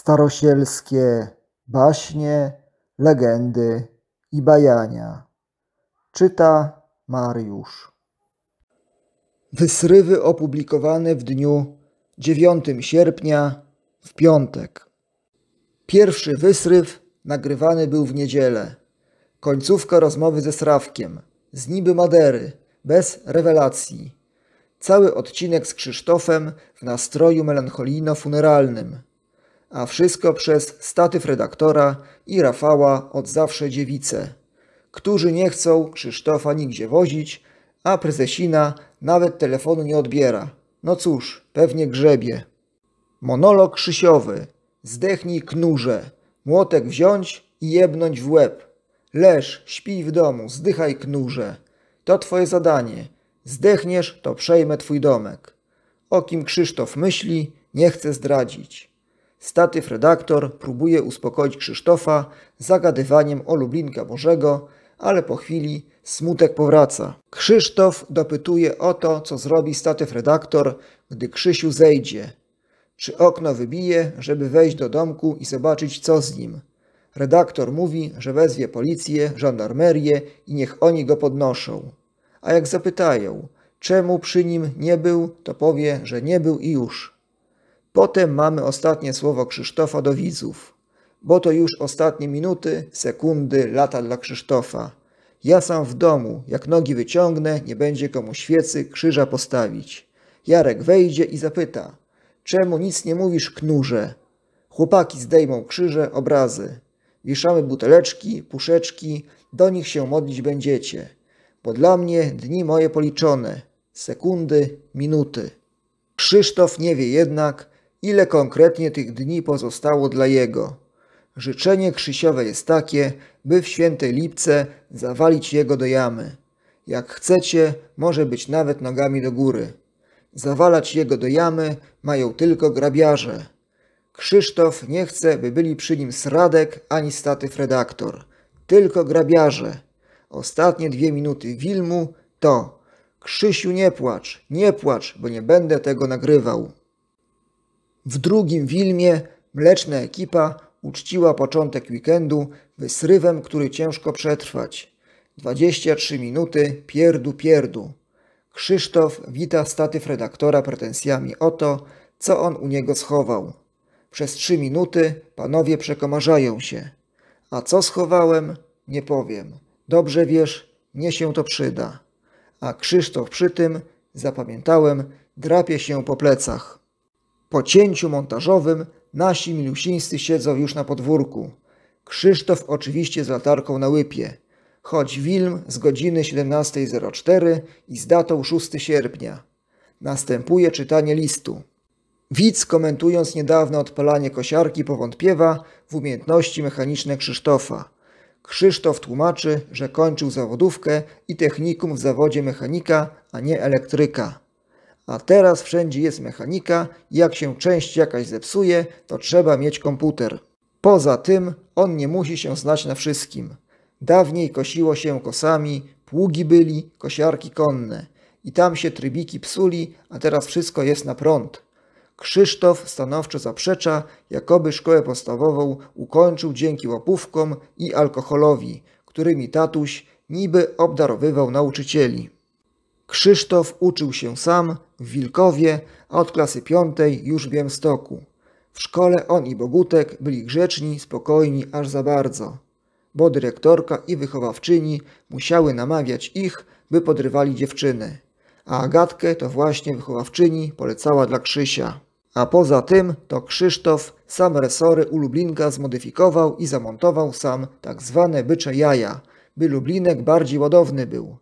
starosielskie baśnie, legendy i bajania. Czyta Mariusz. Wysrywy opublikowane w dniu 9 sierpnia w piątek. Pierwszy wysryw nagrywany był w niedzielę. Końcówka rozmowy ze Srawkiem, z niby Madery, bez rewelacji. Cały odcinek z Krzysztofem w nastroju melancholijno-funeralnym – a wszystko przez statyw redaktora i Rafała od zawsze dziewice, którzy nie chcą Krzysztofa nigdzie wozić, a prezesina nawet telefonu nie odbiera. No cóż, pewnie grzebie. Monolog krzysiowy. Zdechnij knurze. Młotek wziąć i jebnąć w łeb. Leż, śpij w domu, zdychaj knurze. To twoje zadanie. Zdechniesz, to przejmę twój domek. O kim Krzysztof myśli, nie chce zdradzić. Statyw redaktor próbuje uspokoić Krzysztofa zagadywaniem o Lublinka Bożego, ale po chwili smutek powraca. Krzysztof dopytuje o to, co zrobi statyw redaktor, gdy Krzysiu zejdzie. Czy okno wybije, żeby wejść do domku i zobaczyć, co z nim. Redaktor mówi, że wezwie policję, żandarmerię i niech oni go podnoszą. A jak zapytają, czemu przy nim nie był, to powie, że nie był i już. Potem mamy ostatnie słowo Krzysztofa do widzów, bo to już ostatnie minuty, sekundy, lata dla Krzysztofa. Ja sam w domu, jak nogi wyciągnę, nie będzie komu świecy, krzyża postawić. Jarek wejdzie i zapyta, czemu nic nie mówisz, knurze? Chłopaki zdejmą krzyże, obrazy. Wieszamy buteleczki, puszeczki, do nich się modlić będziecie. Bo dla mnie dni moje policzone, sekundy, minuty. Krzysztof nie wie jednak, ile konkretnie tych dni pozostało dla jego. Życzenie Krzysiowe jest takie, by w świętej lipce zawalić jego do jamy. Jak chcecie, może być nawet nogami do góry. Zawalać jego do jamy mają tylko grabiarze. Krzysztof nie chce, by byli przy nim Sradek ani statyw redaktor. Tylko grabiarze. Ostatnie dwie minuty filmu to Krzysiu nie płacz, nie płacz, bo nie będę tego nagrywał. W drugim filmie mleczna ekipa uczciła początek weekendu wysrywem, który ciężko przetrwać. 23 minuty pierdu pierdu. Krzysztof wita statyw redaktora pretensjami o to, co on u niego schował. Przez trzy minuty panowie przekomarzają się. A co schowałem, nie powiem. Dobrze wiesz, nie się to przyda. A Krzysztof przy tym, zapamiętałem, drapie się po plecach. Po cięciu montażowym nasi milusińscy siedzą już na podwórku. Krzysztof oczywiście z latarką na łypie. Choć Wilm z godziny 17.04 i z datą 6 sierpnia. Następuje czytanie listu. Widz komentując niedawne odpalanie kosiarki powątpiewa w umiejętności mechaniczne Krzysztofa. Krzysztof tłumaczy, że kończył zawodówkę i technikum w zawodzie mechanika, a nie elektryka. A teraz wszędzie jest mechanika, jak się część jakaś zepsuje, to trzeba mieć komputer. Poza tym on nie musi się znać na wszystkim. Dawniej kosiło się kosami, pługi byli, kosiarki konne. I tam się trybiki psuli, a teraz wszystko jest na prąd. Krzysztof stanowczo zaprzecza, jakoby szkołę podstawową ukończył dzięki łapówkom i alkoholowi, którymi tatuś niby obdarowywał nauczycieli. Krzysztof uczył się sam w Wilkowie, a od klasy piątej już w stoku. W szkole on i Bogutek byli grzeczni, spokojni aż za bardzo, bo dyrektorka i wychowawczyni musiały namawiać ich, by podrywali dziewczyny. A Agatkę to właśnie wychowawczyni polecała dla Krzysia. A poza tym to Krzysztof sam resory u Lublinka zmodyfikował i zamontował sam tak zwane bycze jaja, by Lublinek bardziej ładowny był.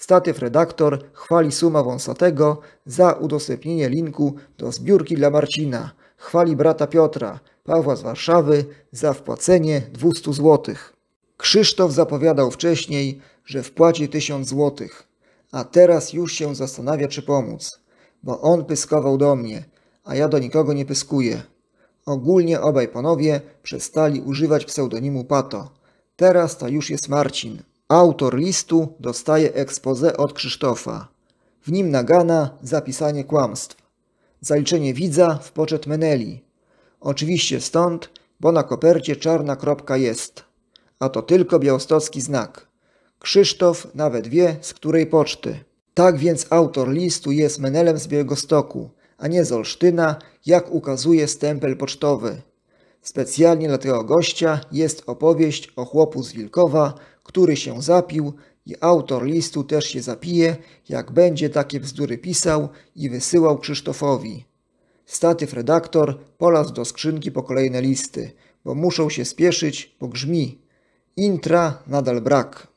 Statyw redaktor chwali Suma Wąsatego za udostępnienie linku do zbiórki dla Marcina. Chwali brata Piotra, Pawła z Warszawy, za wpłacenie 200 zł. Krzysztof zapowiadał wcześniej, że wpłaci 1000 zł, a teraz już się zastanawia, czy pomóc, bo on pyskował do mnie, a ja do nikogo nie pyskuję. Ogólnie obaj panowie przestali używać pseudonimu Pato. Teraz to już jest Marcin. Autor listu dostaje expose od Krzysztofa. W nim nagana zapisanie kłamstw. Zaliczenie widza w poczet Meneli. Oczywiście stąd, bo na kopercie czarna kropka jest. A to tylko białostocki znak. Krzysztof nawet wie, z której poczty. Tak więc autor listu jest Menelem z Białegostoku, a nie z Olsztyna, jak ukazuje stempel pocztowy. Specjalnie dla tego gościa jest opowieść o chłopu z Wilkowa, który się zapił i autor listu też się zapije, jak będzie takie bzdury pisał i wysyłał Krzysztofowi. Statyw redaktor polazł do skrzynki po kolejne listy, bo muszą się spieszyć, bo grzmi. Intra nadal brak.